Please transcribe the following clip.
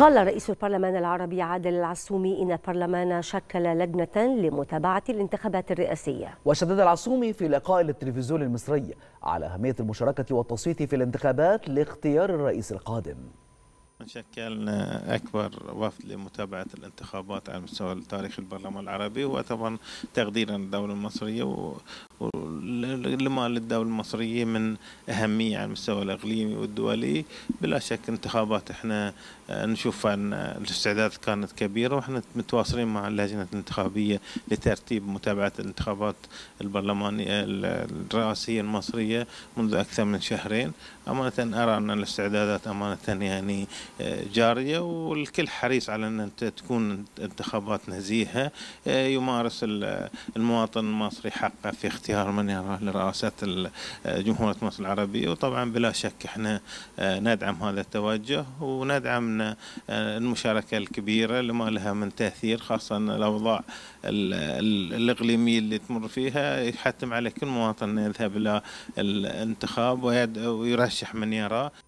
قال رئيس البرلمان العربي عادل العصومي إن البرلمان شكل لجنة لمتابعة الانتخابات الرئاسية وشدد العصومي في لقاء للتلفزيون المصري على أهمية المشاركة والتصويت في الانتخابات لاختيار الرئيس القادم شكلنا أكبر وفد لمتابعة الانتخابات على مستوى تاريخ البرلمان العربي وطبعا تقديرا للدولة المصرية لما للدولة المصرية من أهمية على المستوى الإقليمي والدولي بلا شك انتخابات احنا آه، نشوف أن الاستعداد كانت كبيرة واحنا متواصلين مع اللجنة الانتخابية لترتيب متابعة الانتخابات البرلمانية الرئاسية المصرية منذ أكثر من شهرين أمانة أرى أن الاستعدادات أمانة يعني آه، جارية والكل حريص على أن تكون انتخابات نزيهة آه، يمارس المواطن المصري حقه في اختيار من يراه لرئاسات آه، جمهورية مصر العربية وطبعا بلا شك احنا آه، ندعم هذا التوجه وندعم آه، المشاركة الكبيرة لما لها من تأثير خاصة الأوضاع الإقليمية اللي تمر فيها يحتم على كل مواطن يذهب إلى الانتخاب ويرشح من يراه